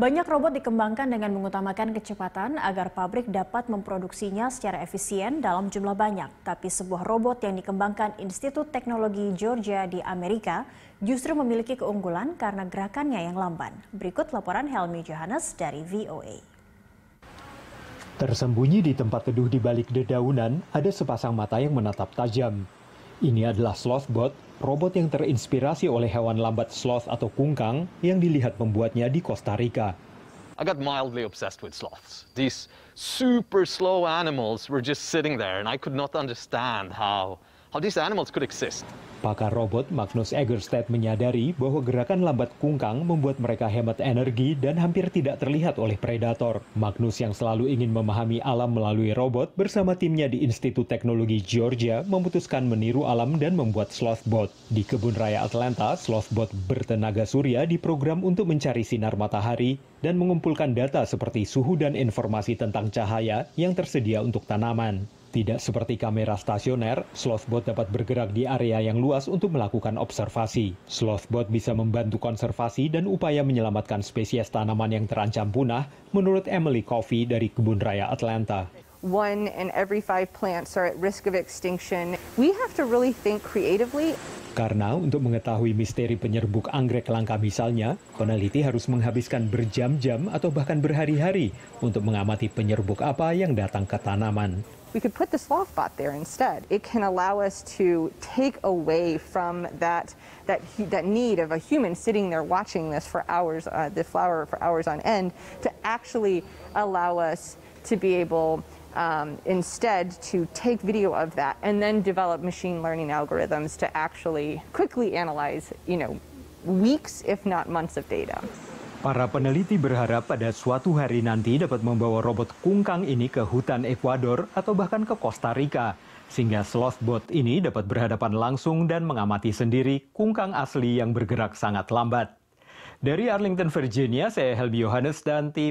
Banyak robot dikembangkan dengan mengutamakan kecepatan agar pabrik dapat memproduksinya secara efisien dalam jumlah banyak. Tapi sebuah robot yang dikembangkan Institut Teknologi Georgia di Amerika justru memiliki keunggulan karena gerakannya yang lamban. Berikut laporan Helmi Johannes dari VOA. Tersembunyi di tempat teduh di balik dedaunan, ada sepasang mata yang menatap tajam. Ini adalah Slothbot, robot yang terinspirasi oleh hewan lambat sloth atau kungkang yang dilihat membuatnya di Costa Rica. I got mildly obsessed with sloths. These super slow animals were just sitting there and I could not understand how how these animals could exist. Pakar robot Magnus Egerstedt menyadari bahwa gerakan lambat kungkang membuat mereka hemat energi dan hampir tidak terlihat oleh predator. Magnus yang selalu ingin memahami alam melalui robot bersama timnya di Institut Teknologi Georgia memutuskan meniru alam dan membuat slothbot. Di kebun raya Atlanta, slothbot bertenaga surya diprogram untuk mencari sinar matahari dan mengumpulkan data seperti suhu dan informasi tentang cahaya yang tersedia untuk tanaman. Tidak seperti kamera stasioner, Slothbot dapat bergerak di area yang luas untuk melakukan observasi. Slothbot bisa membantu konservasi dan upaya menyelamatkan spesies tanaman yang terancam punah, menurut Emily Coffey dari Kebun Raya Atlanta. One in every five plants are at risk of extinction. We have to really think creatively. Karena untuk mengetahui misteri penyerbuk anggrek langka misalnya, peneliti harus menghabiskan berjam-jam atau bahkan berhari-hari untuk mengamati penyerbuk apa yang datang ke tanaman. we could put the bot there instead. It can allow us to take away from that, that, that need of a human sitting there watching this for hours, uh, the flower for hours on end, to actually allow us to be able um, instead to take video of that and then develop machine learning algorithms to actually quickly analyze, you know, weeks, if not months of data. Para peneliti berharap pada suatu hari nanti dapat membawa robot kungkang ini ke hutan Ekuador atau bahkan ke Costa Rica, sehingga slothbot ini dapat berhadapan langsung dan mengamati sendiri kungkang asli yang bergerak sangat lambat. Dari Arlington, Virginia, saya Helbi Yohanes dan tim.